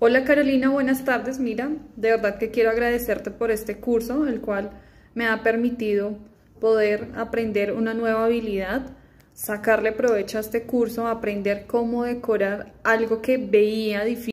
Hola Carolina, buenas tardes. Mira, de verdad que quiero agradecerte por este curso, el cual me ha permitido poder aprender una nueva habilidad, sacarle provecho a este curso, aprender cómo decorar algo que veía difícil.